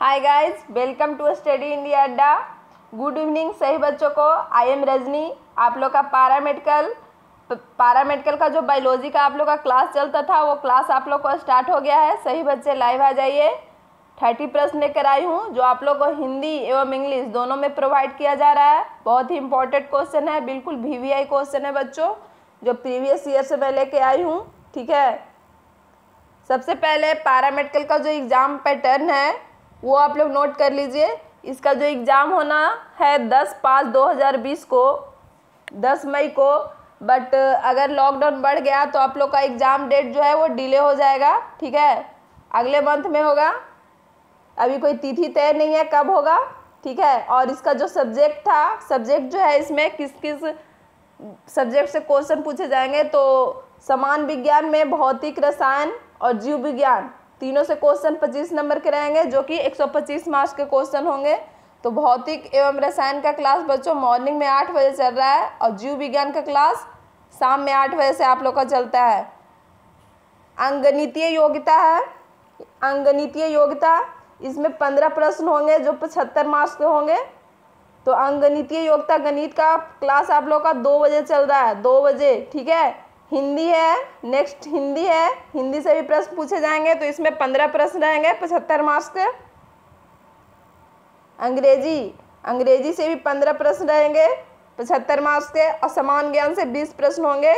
hi guys welcome to study India Adda good evening सही बच्चों को आई एम रजनी आप लोग का पारा मेडिकल पारा मेडिकल का जो बायोलॉजी का आप लोग का क्लास चलता था वो क्लास आप लोग को स्टार्ट हो गया है सही बच्चे लाइव आ जाइए थर्टी प्रश्न लेकर आई हूँ जो आप लोग को हिंदी एवं इंग्लिश दोनों में प्रोवाइड किया जा रहा है बहुत ही इंपॉर्टेंट क्वेश्चन है बिल्कुल वी वी आई क्वेश्चन है बच्चों जो प्रीवियस ईयर से मैं लेके आई हूँ ठीक है सबसे पहले पारा मेडिकल का जो एग्ज़ाम पैटर्न है वो आप लोग नोट कर लीजिए इसका जो एग्ज़ाम होना है दस पाँच दो हज़ार बीस को दस मई को बट अगर लॉकडाउन बढ़ गया तो आप लोग का एग्ज़ाम डेट जो है वो डिले हो जाएगा ठीक है अगले मंथ में होगा अभी कोई तिथि तय नहीं है कब होगा ठीक है और इसका जो सब्जेक्ट था सब्जेक्ट जो है इसमें किस किस सब्जेक्ट से क्वेश्चन पूछे जाएंगे तो समान विज्ञान में भौतिक रसायन और जीव विज्ञान तीनों से क्वेश्चन 25 नंबर के रहेंगे जो कि 125 मार्क्स के क्वेश्चन होंगे तो भौतिक एवं रसायन का क्लास बच्चों मॉर्निंग में आठ बजे चल रहा है और जीव विज्ञान का क्लास शाम में आठ बजे से आप लोग का चलता है अंगणितीय योग्यता है अंगणितीय योग्यता इसमें पंद्रह प्रश्न होंगे जो पचहत्तर मार्क्स के होंगे तो अंगणितीय योग्यता गणित का क्लास आप लोग का दो बजे चल रहा है दो बजे ठीक है हिंदी है नेक्स्ट हिंदी है हिंदी से भी प्रश्न पूछे जाएंगे तो इसमें पंद्रह प्रश्न रहेंगे पचहत्तर मार्क्स के अंग्रेजी अंग्रेजी से भी पंद्रह प्रश्न रहेंगे पचहत्तर मार्क्स के और समान ज्ञान से बीस प्रश्न होंगे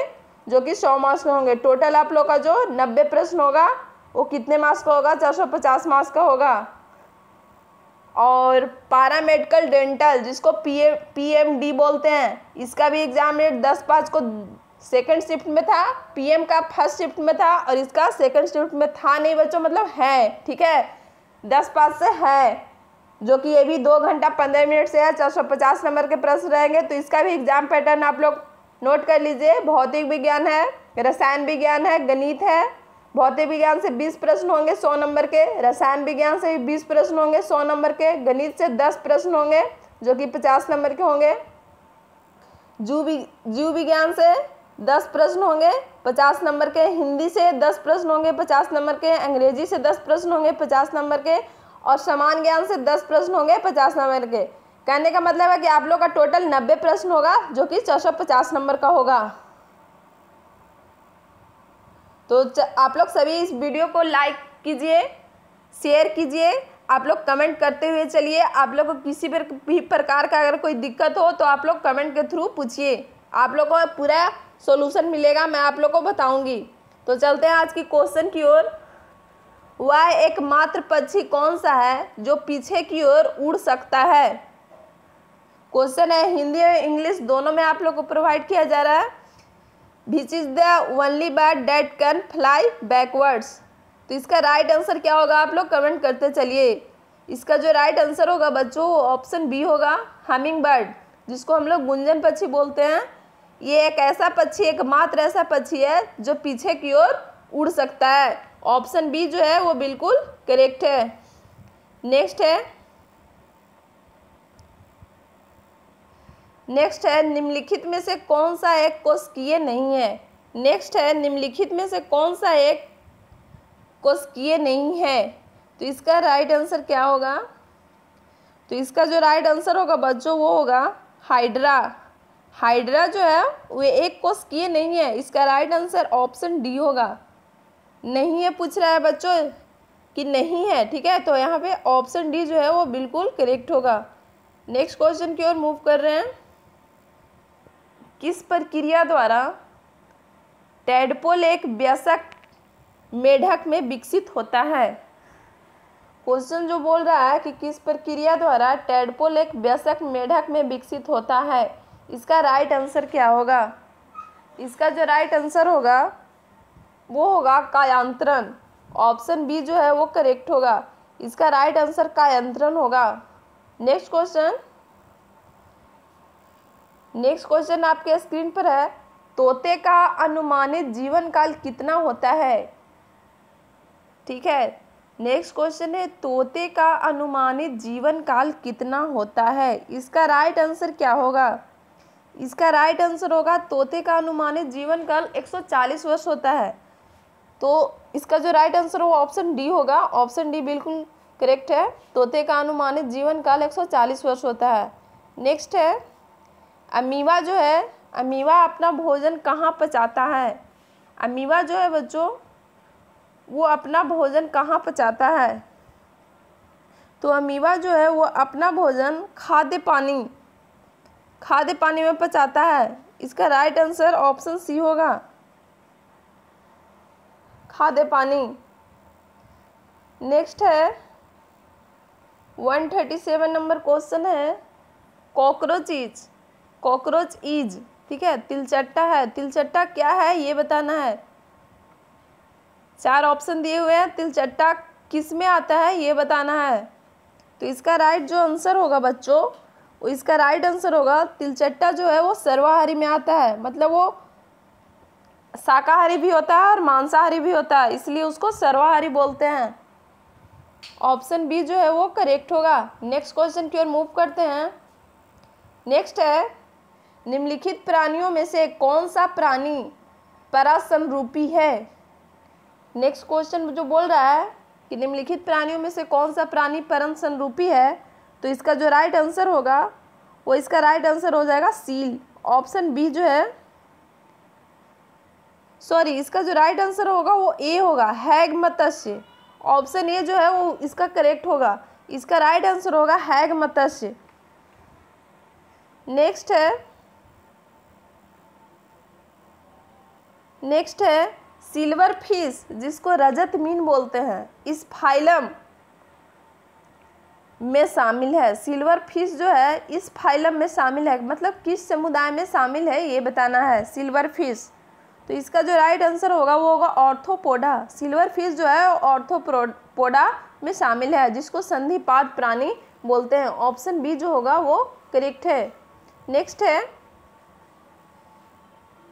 जो कि सौ मार्क्स के होंगे टोटल आप लोग का जो नब्बे प्रश्न होगा वो कितने मार्क्स का होगा चार सौ पचास मार्क्स का होगा और पारामेडिकल डेंटल जिसको पी पीएमडी बोलते हैं इसका भी एग्ज़ाम रेट दस पाँच को सेकंड शिफ्ट में था पीएम का फर्स्ट शिफ्ट में था और इसका सेकंड शिफ्ट में था नहीं बच्चों मतलब है ठीक है दस पास से है जो कि ये भी दो घंटा पंद्रह मिनट से है चार सौ पचास नंबर के प्रश्न रहेंगे तो इसका भी एग्जाम पैटर्न आप लोग नोट कर लीजिए भौतिक विज्ञान है रसायन विज्ञान है गणित है भौतिक विज्ञान से बीस प्रश्न होंगे सौ नंबर के रसायन विज्ञान से भी बीस प्रश्न होंगे सौ नंबर के गणित से दस प्रश्न होंगे जो कि पचास नंबर के होंगे जू जू विज्ञान से दस प्रश्न होंगे पचास नंबर के हिंदी से दस प्रश्न होंगे पचास नंबर के अंग्रेजी से दस प्रश्न होंगे पचास नंबर के और समान ज्ञान से दस प्रश्न होंगे पचास नंबर के कहने का मतलब है कि आप लोग का टोटल नब्बे प्रश्न होगा जो कि छः सौ पचास नंबर का होगा तो आप लोग सभी इस वीडियो को लाइक कीजिए शेयर कीजिए आप लोग कमेंट करते हुए चलिए आप लोग को किसी भी प्रकार का अगर कोई दिक्कत हो तो आप लोग कमेंट के थ्रू पूछिए आप लोगों को पूरा सॉल्यूशन मिलेगा मैं आप लोग को बताऊंगी तो चलते हैं आज की क्वेश्चन की ओर वह एकमात्र पक्षी कौन सा है जो पीछे की ओर उड़ सकता है क्वेश्चन है हिंदी और इंग्लिश दोनों में आप लोग को प्रोवाइड किया जा रहा है which is the only bird that can fly backwards तो इसका राइट आंसर क्या होगा आप लोग कमेंट करते चलिए इसका जो राइट आंसर होगा बच्चों ऑप्शन बी होगा हमिंग बर्ड जिसको हम लोग गुंजन पक्षी बोलते हैं ये एक ऐसा पक्षी एकमात्र ऐसा पक्षी है जो पीछे की ओर उड़ सकता है ऑप्शन बी जो है वो बिल्कुल करेक्ट है नेक्स्ट है नेक्स्ट है निम्नलिखित में से कौन सा एक कोशकीय नहीं है नेक्स्ट है निम्नलिखित में से कौन सा एक कोशकीय नहीं है तो इसका राइट आंसर क्या होगा तो इसका जो राइट आंसर होगा बच्चों वो होगा हाइड्रा हाइड्रा जो है वे एक किए नहीं है इसका राइट आंसर ऑप्शन डी होगा नहीं है पूछ रहा है बच्चों कि नहीं है ठीक है तो यहाँ पे ऑप्शन डी जो है वो बिल्कुल करेक्ट होगा नेक्स्ट क्वेश्चन की ओर मूव कर रहे हैं किस प्रक्रिया द्वारा टेडपोल एक व्यसक मेढक में विकसित होता है क्वेश्चन जो बोल रहा है कि किस प्रक्रिया द्वारा टेडपोल एक व्यसक मेढक में विकसित होता है इसका राइट आंसर क्या होगा इसका जो राइट आंसर होगा वो होगा कायांतरण ऑप्शन बी जो है वो करेक्ट होगा इसका राइट आंसर कायांतरण होगा नेक्स्ट क्वेश्चन नेक्स्ट क्वेश्चन आपके स्क्रीन पर है तोते का अनुमानित जीवन काल कितना होता है ठीक है नेक्स्ट क्वेश्चन है तोते का अनुमानित जीवन काल कितना होता है इसका राइट आंसर क्या होगा इसका राइट आंसर होगा तोते का अनुमानित जीवन काल 140 वर्ष होता है तो इसका जो राइट आंसर होगा ऑप्शन डी होगा ऑप्शन डी बिल्कुल करेक्ट है तोते का अनुमानित जीवन काल 140 वर्ष होता है नेक्स्ट है अमीवा जो है अमीवा अपना भोजन कहाँ पचाता है अमीवा जो है बच्चों वो अपना भोजन कहाँ पचाता है तो अमीवा जो है वो अपना भोजन खाद्य पानी खाद्य पानी में पचाता है इसका राइट आंसर ऑप्शन सी होगा खाद्य पानी नेक्स्ट है वन थर्टी सेवन नंबर क्वेश्चन है कॉकरोच इज कॉकरोच इज ठीक है तिलचट्टा है तिलचट्टा क्या है ये बताना है चार ऑप्शन दिए हुए हैं तिलचट्टा किस में आता है ये बताना है तो इसका राइट जो आंसर होगा बच्चों इसका राइट आंसर होगा तिलचट्टा जो है वो सर्वाहारी में आता है मतलब वो शाकाहारी भी होता है और मांसाहारी भी होता है इसलिए उसको सर्वाहारी बोलते हैं ऑप्शन बी जो है वो करेक्ट होगा नेक्स्ट क्वेश्चन की ओर मूव करते हैं नेक्स्ट है निम्नलिखित प्राणियों में से कौन सा प्राणी परासमरूपी है नेक्स्ट क्वेश्चन जो बोल रहा है कि निम्नलिखित प्राणियों में से कौन सा प्राणी परम संरूपी है तो इसका जो राइट आंसर होगा वो इसका राइट आंसर हो जाएगा सील ऑप्शन बी जो है सॉरी इसका जो राइट आंसर होगा वो ए होगा हैग मत्स्य ऑप्शन ए जो है वो इसका करेक्ट होगा इसका राइट आंसर होगा हैग मत्स्य नेक्स्ट है नेक्स्ट है सिल्वर फिश जिसको रजत मीन बोलते हैं इस फाइलम में शामिल है सिल्वर फिश जो है इस फाइलम में शामिल है मतलब किस समुदाय में शामिल है ये बताना है सिल्वर फिश तो इसका जो राइट आंसर होगा वो होगा ऑर्थोपोडा सिल्वर फिश जो है ऑर्थोपोडा में शामिल है जिसको संधिपाद प्राणी बोलते हैं ऑप्शन बी जो होगा वो करेक्ट है नेक्स्ट है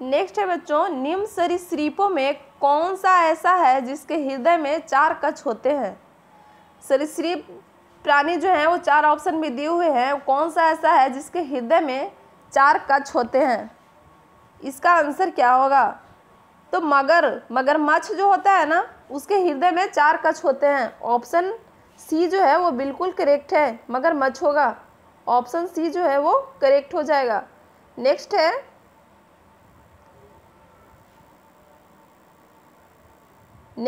नेक्स्ट है बच्चों निम्न सरीसृपों में कौन सा ऐसा है जिसके हृदय में चार कच होते हैं सरीसृप प्राणी जो है वो चार ऑप्शन में दिए हुए हैं कौन सा ऐसा है जिसके हृदय में चार कच्छ होते हैं इसका आंसर क्या होगा तो मगर मगरमच्छ जो होता है ना उसके हृदय में चार कच्छ होते हैं ऑप्शन सी जो है वो बिल्कुल करेक्ट है मगरमच्छ होगा ऑप्शन सी जो है वो करेक्ट हो जाएगा नेक्स्ट है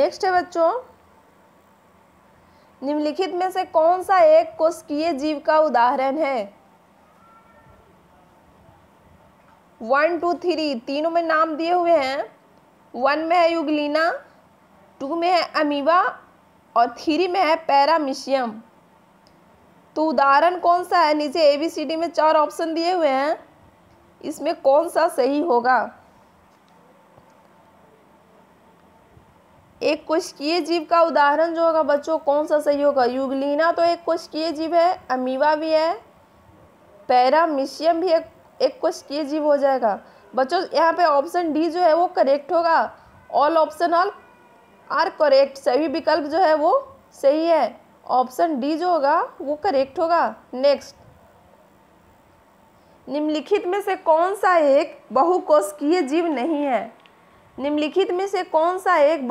नेक्स्ट है बच्चों निम्नलिखित में से कौन सा एक कोशिकीय जीव का उदाहरण है वन टू थ्री तीनों में नाम दिए हुए हैं वन में है युगलीना टू में है अमीबा और थ्री में है पैरामिशियम तो उदाहरण कौन सा है नीचे ए बी सी डी में चार ऑप्शन दिए हुए हैं इसमें कौन सा सही होगा एक कोशिकीय जीव का उदाहरण जो होगा बच्चों कौन सा सही होगा युगलीना तो एक कोशिकीय जीव है अमीवा भी है पैरामिशियम भी एक एक कोशिकीय जीव हो जाएगा बच्चों यहाँ पे ऑप्शन डी जो है वो करेक्ट होगा all option all are correct सभी विकल्प जो है वो सही है ऑप्शन डी जो होगा वो करेक्ट होगा नेक्स्ट निम्नलिखित में से कौन सा एक बहुकोशिकीय जीव नहीं है निम्नलिखित में से कौन सा एक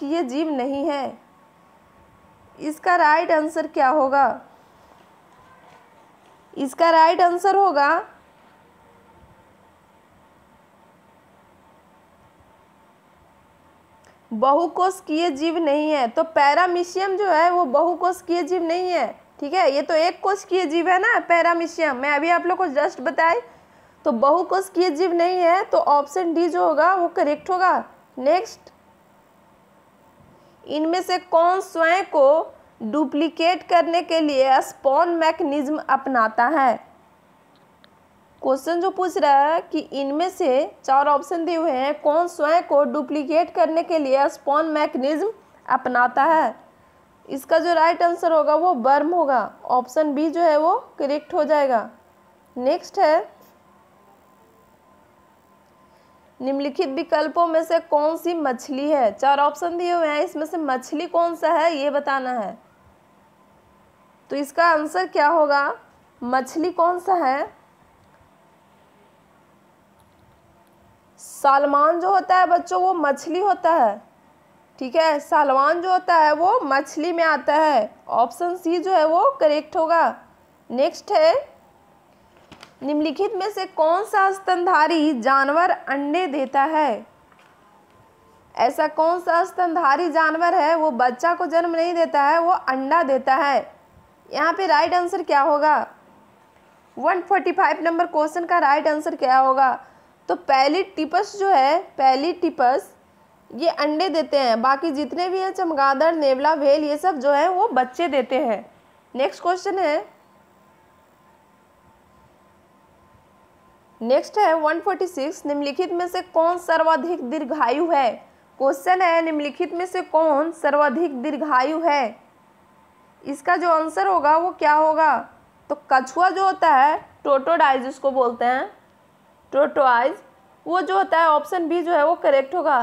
की जीव नहीं है इसका राइट आंसर क्या होगा इसका राइट आंसर होगा बहुकोशिकीय जीव नहीं है तो पैरामिशियम जो है वो की जीव नहीं है ठीक है ये तो एक की जीव है ना पैरामिशियम मैं अभी आप लोग को जस्ट बताई तो की जीव नहीं है तो ऑप्शन डी जो होगा वो करेक्ट होगा नेक्स्ट इनमें से कौन स्वयं को डुप्लीकेट करने के लिए स्पॉन मैकेनिज्म अपनाता है क्वेश्चन जो पूछ रहा है कि इनमें से चार ऑप्शन दिए हुए हैं कौन स्वयं को डुप्लीकेट करने के लिए स्पॉन मैकेनिज्म अपनाता है इसका जो राइट आंसर होगा वो बर्म होगा ऑप्शन बी जो है वो करेक्ट हो जाएगा नेक्स्ट है निम्नलिखित विकल्पों में से कौन सी मछली है चार ऑप्शन दिए हुए हैं इसमें से मछली कौन सा है ये बताना है तो इसका आंसर क्या होगा मछली कौन सा है सालमान जो होता है बच्चों वो मछली होता है ठीक है सालमान जो होता है वो मछली में आता है ऑप्शन सी जो है वो करेक्ट होगा नेक्स्ट है निम्नलिखित में से कौन सा स्तनधारी जानवर अंडे देता है ऐसा कौन सा स्तनधारी जानवर है वो बच्चा को जन्म नहीं देता है वो अंडा देता है यहाँ पे राइट आंसर क्या होगा 145 नंबर क्वेश्चन का राइट आंसर क्या होगा तो पहली टिपस जो है पहली टिपस ये अंडे देते हैं बाकी जितने भी हैं चमगादड़ नेवला भेल ये सब जो है वो बच्चे देते हैं नेक्स्ट क्वेश्चन है नेक्स्ट है 146 निम्नलिखित में से कौन सर्वाधिक दीर्घायु है क्वेश्चन है निम्नलिखित में से कौन सर्वाधिक दीर्घायु है इसका जो आंसर होगा वो क्या होगा तो कछुआ जो होता है टोटोडाइज उसको बोलते हैं टोटोआइज वो जो होता है ऑप्शन बी जो है वो करेक्ट होगा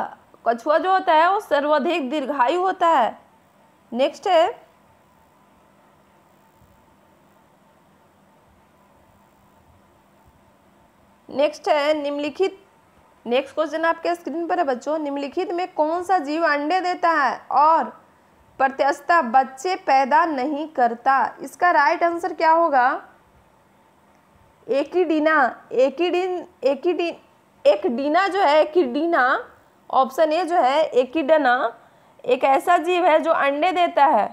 कछुआ जो होता है वो सर्वाधिक दीर्घायु होता है नेक्स्ट है नेक्स्ट है निम्नलिखित नेक्स्ट क्वेश्चन आपके स्क्रीन पर है बच्चों निम्नलिखित में कौन सा जीव अंडे देता है और प्रत्यस्ता बच्चे पैदा नहीं करता इसका राइट आंसर क्या होगा एकिडीना एकिडिन एक डीना जो है एकिडीना ऑप्शन ए जो है एकिडना एक ऐसा जीव है जो अंडे देता है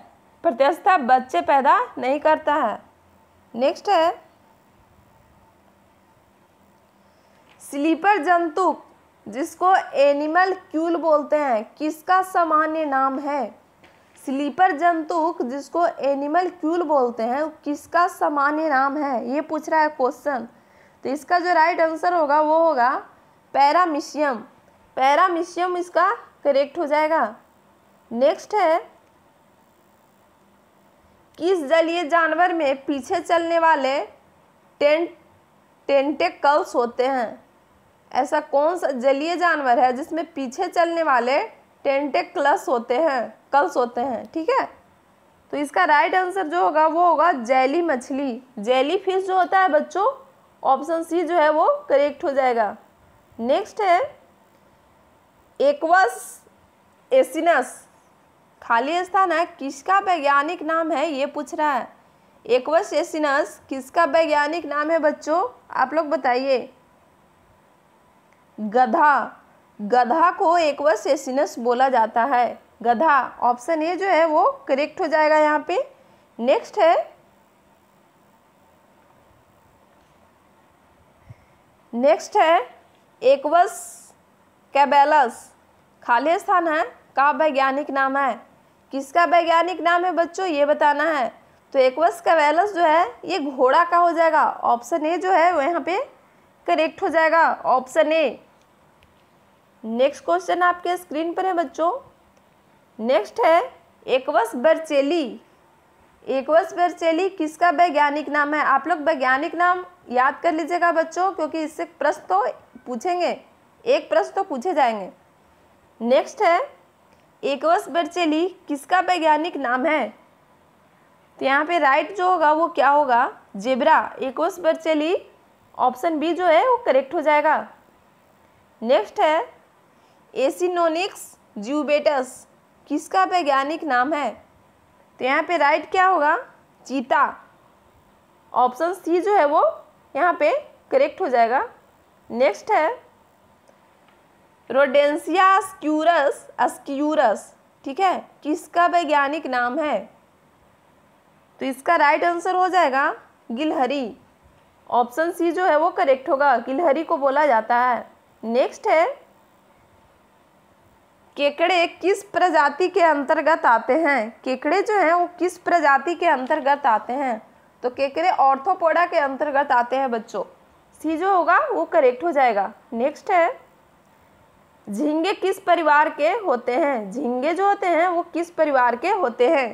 प्रत्यस्था बच्चे पैदा नहीं करता है नेक्स्ट है स्लीपर जंतु जिसको एनिमल क्यूल बोलते हैं किसका सामान्य नाम है स्लीपर जंतुक जिसको एनिमल क्यूल बोलते हैं किसका सामान्य नाम है ये पूछ रहा है क्वेश्चन तो इसका जो राइट आंसर होगा वो होगा पैरामिशियम पैरामिशियम इसका करेक्ट हो जाएगा नेक्स्ट है किस जलीय जानवर में पीछे चलने वाले टेंट टेंटेकल्स होते हैं ऐसा कौन सा जलीय जानवर है जिसमें पीछे चलने वाले टेंटेक्लस होते हैं कल्स होते हैं ठीक है तो इसका राइट आंसर जो होगा वो होगा जैली मछली जैली फिश जो होता है बच्चों ऑप्शन सी जो है वो करेक्ट हो जाएगा नेक्स्ट है एक्वस एसिनस खाली स्थान है किसका वैज्ञानिक नाम है ये पूछ रहा है एक्वस एसिनस किसका वैज्ञानिक नाम है बच्चों आप लोग बताइए गधा गधा को एकवस एसिनस बोला जाता है गधा ऑप्शन ए जो है वो करेक्ट हो जाएगा यहाँ पे नेक्स्ट है नेक्स्ट है एकवस कैबेलस खाली स्थान है का वैज्ञानिक नाम है किसका वैज्ञानिक नाम है बच्चों ये बताना है तो एकवस कैबेलस जो है ये घोड़ा का हो जाएगा ऑप्शन ए जो है वो यहाँ पे करेक्ट हो जाएगा ऑप्शन ए नेक्स्ट क्वेश्चन आपके स्क्रीन पर है बच्चों नेक्स्ट है एकवस बर्चेली एकवस बर्चेली किसका वैज्ञानिक नाम है आप लोग वैज्ञानिक नाम याद कर लीजिएगा बच्चों क्योंकि इससे प्रश्न तो पूछेंगे एक प्रश्न तो पूछे जाएंगे नेक्स्ट है एकवस बर्चेली किसका वैज्ञानिक नाम है तो यहाँ पे राइट जो होगा वो क्या होगा zebra equus burchelli option B जो है वो करेक्ट हो जाएगा नेक्स्ट है एसिनोनिक्स जूबेटस किसका वैज्ञानिक नाम है तो यहाँ पे राइट क्या होगा चीता ऑप्शन सी जो है वो यहाँ पे करेक्ट हो जाएगा नेक्स्ट है रोडेंसिया अस्क्यूरस अस्क्यूरस ठीक है किसका वैज्ञानिक नाम है तो इसका राइट आंसर हो जाएगा गिलहरी ऑप्शन सी जो है वो करेक्ट होगा गिलहरी को बोला जाता है नेक्स्ट है केकड़े किस प्रजाति के अंतर्गत आते हैं केकड़े जो हैं वो किस प्रजाति के अंतर्गत आते हैं तो केकड़े ऑर्थोपोडा के अंतर्गत आते हैं बच्चों सी जो होगा वो करेक्ट हो जाएगा नेक्स्ट है झींगे किस परिवार के होते हैं झींगे जो होते हैं वो किस परिवार के होते हैं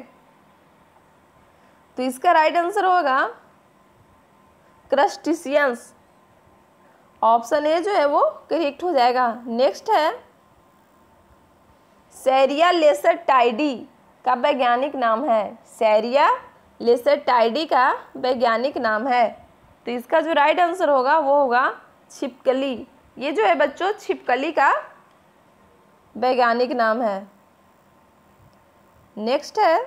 तो इसका राइट आंसर होगा क्रस्टिशियंस ऑप्शन ए जो है वो करेक्ट हो जाएगा नेक्स्ट है सैरिया लेसर टाइडी का वैज्ञानिक नाम है सैरिया लेसर टाइडी का वैज्ञानिक नाम है तो इसका जो राइट आंसर होगा वो होगा छिपकली ये जो है बच्चों छिपकली का वैज्ञानिक नाम है नेक्स्ट है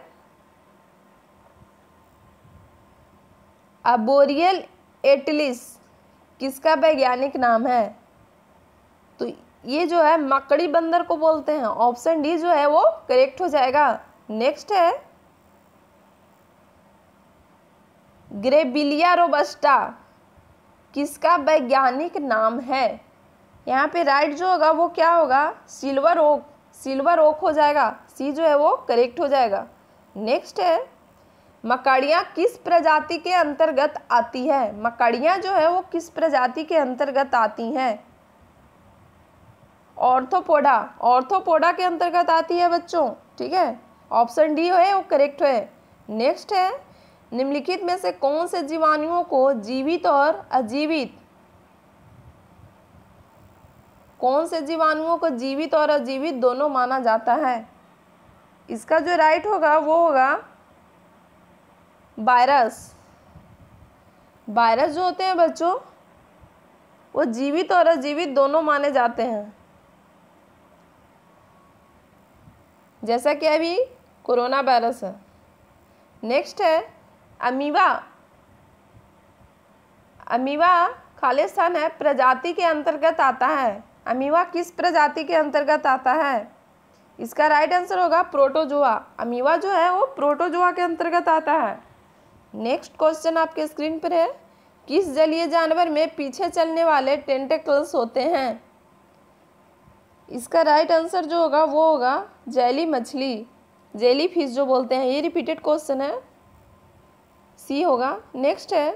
अबोरियल एटलिस किसका वैज्ञानिक नाम है तो ये जो है मकड़ी बंदर को बोलते हैं ऑप्शन डी जो है वो करेक्ट हो जाएगा नेक्स्ट है ग्रेबिलिया रोबस्टा किसका वैज्ञानिक नाम है यहाँ पे राइट जो होगा वो क्या होगा सिल्वर ओक सिल्वर ओक हो जाएगा सी जो है वो करेक्ट हो जाएगा नेक्स्ट है मकड़ियाँ किस प्रजाति के अंतर्गत आती है मकड़ियाँ जो है वो किस प्रजाति के अंतर्गत आती हैं ऑर्थोपोडा ऑर्थोपोडा के अंतर्गत आती है बच्चों ठीक है ऑप्शन डी है वो करेक्ट है नेक्स्ट है निम्नलिखित में से कौन से जीवाणुओं को जीवित और अजीवित कौन से जीवाणुओं को जीवित और अजीवित दोनों माना जाता है इसका जो राइट होगा वो होगा वायरस वायरस जो होते हैं बच्चों वो जीवित और अजीवित दोनों माने जाते हैं जैसा कि अभी कोरोना वायरस है नेक्स्ट है अमीवा अमीवा खालिस्तान है प्रजाति के अंतर्गत आता है अमीवा किस प्रजाति के अंतर्गत आता है इसका राइट आंसर होगा प्रोटोजुआ अमीवा जो है वो प्रोटोजुआ के अंतर्गत आता है नेक्स्ट क्वेश्चन आपके स्क्रीन पर है किस जलीय जानवर में पीछे चलने वाले टेंटेकल्स होते हैं इसका राइट आंसर जो होगा वो होगा जैली मछली जेली फिश जो बोलते हैं ये रिपीटेड क्वेश्चन है सी होगा नेक्स्ट है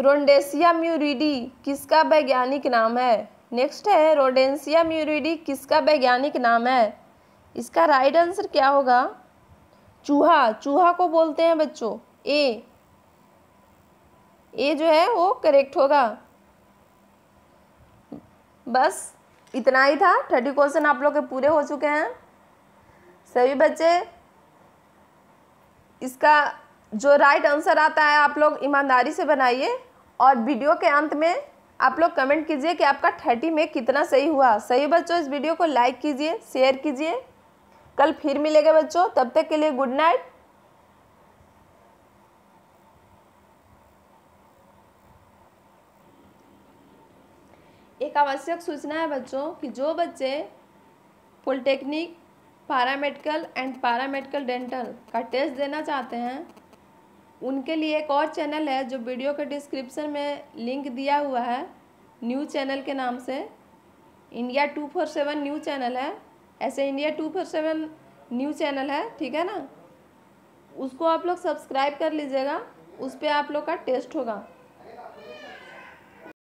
रोडेसिया म्यूरिडी किसका वैज्ञानिक नाम है नेक्स्ट है रोडेंसिया म्यूरिडी किसका वैज्ञानिक नाम है इसका राइट आंसर क्या होगा चूहा चूहा को बोलते हैं बच्चों ए ए जो है वो करेक्ट होगा बस इतना ही था थर्टी क्वेश्चन आप लोग के पूरे हो चुके हैं सभी बच्चे इसका जो राइट आंसर आता है आप लोग ईमानदारी से बनाइए और वीडियो के अंत में आप लोग कमेंट कीजिए कि आपका थर्टी में कितना सही हुआ सही बच्चों इस वीडियो को लाइक कीजिए शेयर कीजिए कल फिर मिलेगा बच्चों तब तक के लिए गुड नाइट एक आवश्यक सूचना है बच्चों कि जो बच्चे polytechnic paramedical and paramedical dental का टेस्ट देना चाहते हैं उनके लिए एक और चैनल है जो वीडियो के डिस्क्रिप्शन में लिंक दिया हुआ है न्यूज़ चैनल के नाम से India two four seven news channel है ऐसे India two four seven news channel है ठीक है ना उसको आप लोग सब्सक्राइब कर लीजिएगा उस पर आप लोग का टेस्ट होगा